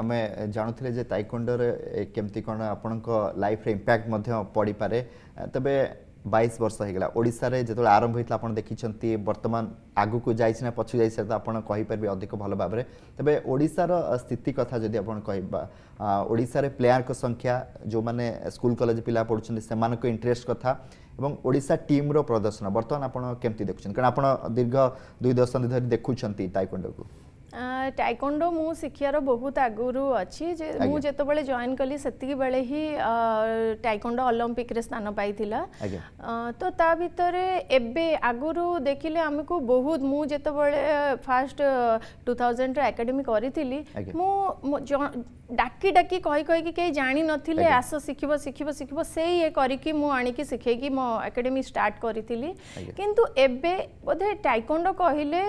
ଆମେ ଜାଣୁଥିଲେ ଯେ ତାଇକୋଣ୍ଡରେ କେମିତି କ'ଣ ଆପଣଙ୍କ ଲାଇଫ୍ରେ ଇମ୍ପ୍ୟାକ୍ଟ ମଧ୍ୟ ପଡ଼ିପାରେ ତେବେ বাইশ বর্ষ হয়ে গেল ওড়শার যেত আরম্ভ হয়েছিল আপনার দেখিছেন বর্তমান আগুক যাই না পছু যাই তো আপনার কইপারে অধিক ভালো ভাবে তবে ওড়শার স্থিতি কথা যদি আপনার কহবা ওড়শার প্লেয়ার সংখ্যা যে স্কুল কলেজ পিলা পড়ছেন সে ইন্টারেস্ট কথা এবং ওড়শা টিম্র প্রদর্শন বর্তমান আপনার কেমতি দেখুন কারণ আপনার দীর্ঘ দুই দশন্ধি ধর দেখুছেন তাইকোণ্ডকু ଟାଇକୋଣ୍ଡୋ ମୁଁ ଶିକ୍ଷାର ବହୁତ ଆଗରୁ ଅଛି ଯେ ମୁଁ ଯେତେବେଳେ ଜଏନ୍ କଲି ସେତିକି ବେଳେ ହିଁ ଟାଇକୋଣ୍ଡୋ ଅଲମ୍ପିକରେ ସ୍ଥାନ ପାଇଥିଲା ତ ତା ଭିତରେ ଏବେ ଆଗରୁ ଦେଖିଲେ ଆମକୁ ବହୁତ ମୁଁ ଯେତେବେଳେ ଫାଷ୍ଟ ଟୁ ଥାଉଜେଣ୍ଡରେ ଏକାଡେମୀ କରିଥିଲି ମୁଁ ଡାକି ଡାକି କହି କହିକି କେହି ଜାଣିନଥିଲେ ଆସ ଶିଖିବ ଶିଖିବ ଶିଖିବ ସେଇ ଇଏ କରିକି ମୁଁ ଆଣିକି ଶିଖେଇକି ମୋ ଏକାଡେମୀ ଷ୍ଟାର୍ଟ କରିଥିଲି କିନ୍ତୁ ଏବେ ବୋଧେ ଟାଇକୋଣ୍ଡୋ କହିଲେ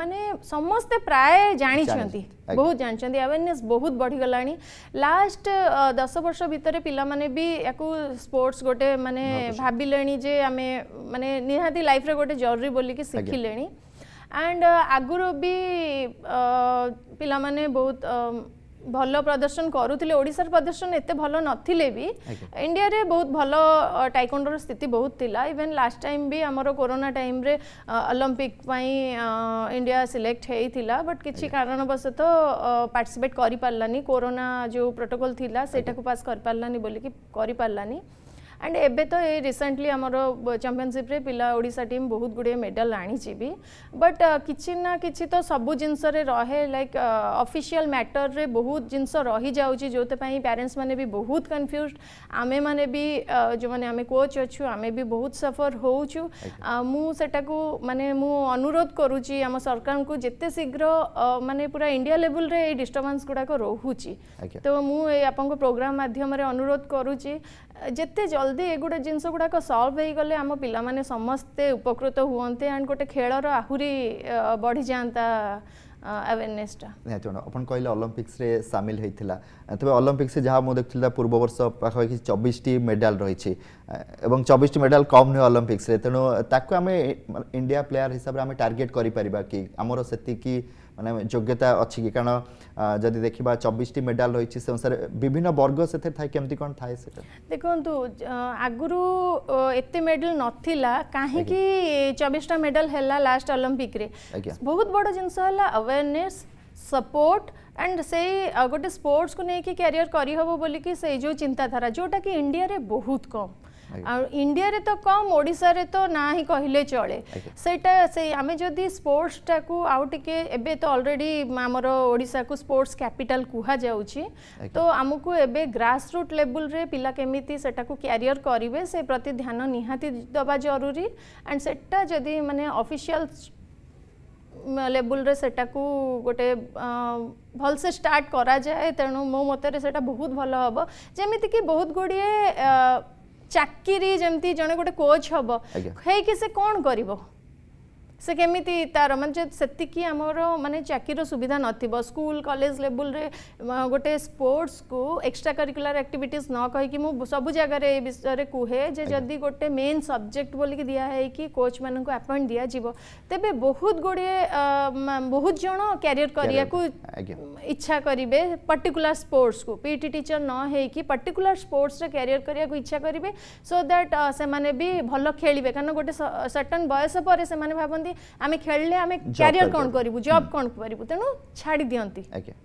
ମାନେ ସମସ୍ତେ ପ୍ରାୟ ଜାଣିଛନ୍ତି ବହୁତ ଜାଣିଛନ୍ତି ଆୱେରନେସ୍ ବହୁତ ବଢ଼ିଗଲାଣି ଲାଷ୍ଟ ଦଶ ବର୍ଷ ଭିତରେ ପିଲାମାନେ ବି ୟାକୁ ସ୍ପୋର୍ଟସ୍ ଗୋଟେ ମାନେ ଭାବିଲେଣି ଯେ ଆମେ ମାନେ ନିହାତି ଲାଇଫ୍ରେ ଗୋଟେ ଜରୁରୀ ବୋଲିକି ଶିଖିଲେଣି ଆଣ୍ଡ ଆଗରୁ ବି ପିଲାମାନେ ବହୁତ ଭଲ ପ୍ରଦର୍ଶନ କରୁଥିଲେ ଓଡ଼ିଶାର ପ୍ରଦର୍ଶନ ଏତେ ଭଲ ନଥିଲେ ବି ଇଣ୍ଡିଆରେ ବହୁତ ଭଲ ଟାଇକୋଣ୍ଡର ସ୍ଥିତି ବହୁତ ଥିଲା ଇଭେନ୍ ଲାଷ୍ଟ ଟାଇମ୍ ବି ଆମର କୋରୋନା ଟାଇମ୍ରେ ଅଲମ୍ପିକ୍ ପାଇଁ ଇଣ୍ଡିଆ ସିଲେକ୍ଟ ହେଇଥିଲା ବଟ୍ କିଛି କାରଣବଶତଃ ପାର୍ଟିସିପେଟ୍ କରିପାରିଲାନି କୋରୋନା ଯେଉଁ ପ୍ରୋଟୋକଲ୍ ଥିଲା ସେଇଟାକୁ ପାସ୍ କରିପାରିଲାନି ବୋଲିକି କରିପାରିଲାନି एंड एबे तो ये रिसेंटली आम चंपिशिप पिला ओडा टीम बहुत गुड़े मेडल आनी भी बट कि ना कि तो सब जिन रहे लाइक अफिशियाल मैटर में बहुत जिनस रही जाऊँगी जो पेरेन्ट्स मैंने भी बहुत कन्फ्यूज आम मैंने भी जो मैंने आम कोच अच्छू आम भी बहुत सफर हो मुटा को मानने अनुरोध करुच्ची आम सरकार को जिते शीघ्र मानने पूरा इंडिया लेवल डिस्टर्बांस गुड़ाक रोच तो मुझे आप प्रोग्राम मध्यम अनुरोध करुच्ची ଯେତେ ଜଲ୍ଦି ଏଗୁଡ଼ା ଜିନିଷ ଗୁଡ଼ାକ ସଲ୍ଭ ହେଇଗଲେ ଆମ ପିଲାମାନେ ସମସ୍ତେ ଉପକୃତ ହୁଅନ୍ତେ ଆଣ୍ଡ ଗୋଟେ ଖେଳର ଆହୁରି ବଢ଼ିଯାଆନ୍ତା আওয়ারনেসটা নিহতি ম্যাডাম আপনার কহিলেন অলিম্পিক্সে সামিল হয়েছিল তবে অলিম্পিক্সে যা মু দেখছিল পূর্ব বর্ষ পাখাপাখি চবিশটি মেডাল রয়েছে এবং চবিশটি মেডাল কম নুহে অলিম্পিক্সে তেমন তাকে আমি ইন্ডিয়া প্লেয়ার হিসাবে আমি টার্গেট করে পারিবা কি আমার সেতিকি মানে যোগ্যতা অছি কি কারণ जदि देखा चबिश मेडाल रही अनुसार विभिन्न वर्ग से कमी कौन थाए देखु आगु मेडल नाला कहीं चबिशा मेडल है लास्ट अलंपिक बहुत बड़ जिनसने सपोर्ट एंड से गोटे स्पोर्ट्स को लेकिन क्यारिययर करहब बोल कि चिंताधारा जोटा कि इंडिया रे बहुत कम ଆଉ ଇଣ୍ଡିଆରେ ତ କମ୍ ଓଡ଼ିଶାରେ ତ ନାହିଁ କହିଲେ ଚଳେ ସେଇଟା ସେଇ ଆମେ ଯଦି ସ୍ପୋର୍ଟସଟାକୁ ଆଉ ଟିକେ ଏବେ ତ ଅଲରେଡ଼ି ଆମର ଓଡ଼ିଶାକୁ ସ୍ପୋର୍ଟସ କ୍ୟାପିଟାଲ କୁହାଯାଉଛି ତ ଆମକୁ ଏବେ ଗ୍ରାସ୍ ରୁଟ୍ ଲେବୁଲରେ ପିଲା କେମିତି ସେଟାକୁ କ୍ୟାରିୟର କରିବେ ସେ ପ୍ରତି ଧ୍ୟାନ ନିହାତି ଦେବା ଜରୁରୀ ଆଣ୍ଡ ସେଟା ଯଦି ମାନେ ଅଫିସିଆଲ ଲେବୁଲରେ ସେଟାକୁ ଗୋଟେ ଭଲସେ ଷ୍ଟାର୍ଟ କରାଯାଏ ତେଣୁ ମୋ ମତରେ ସେଟା ବହୁତ ଭଲ ହେବ ଯେମିତିକି ବହୁତ ଗୁଡ଼ିଏ ଚାକିରି ଯେମିତି ଜଣେ ଗୋଟେ କୋଚ୍ ହବ ହେଇକି ସେ କ'ଣ କରିବ से केमी तार मान से आमर मानते चाकर सुविधा नकल कलेज लेवल गोटे स्पोर्ट्स को एक्सट्रा करिकुला आक्टिट न कहीकि सब जगह ये विषय कहे जदि गोटे मेन सब्जेक्ट बोल कि दिहे कि कोच मानक आपइंट दि तेज बहुत गुड़े बहुत जन क्यारिययर करने को इच्छा करेंगे पर्टिकुला स्पोर्ट्स को पीटी टीचर न होकर पर्टिकुला स्पोर्ट्स क्यारिययर करने को इच्छा करेंगे सो दैट से भल खेल कहना गोटे सटन बयस पर भावती ଆମେ ଖେଳିଲେ ଆମେ କ୍ୟାରିୟର କ'ଣ କରିବୁ ଜବ୍ କ'ଣ କରିବୁ ତେଣୁ ଛାଡ଼ି ଦିଅନ୍ତି ଆଜ୍ଞା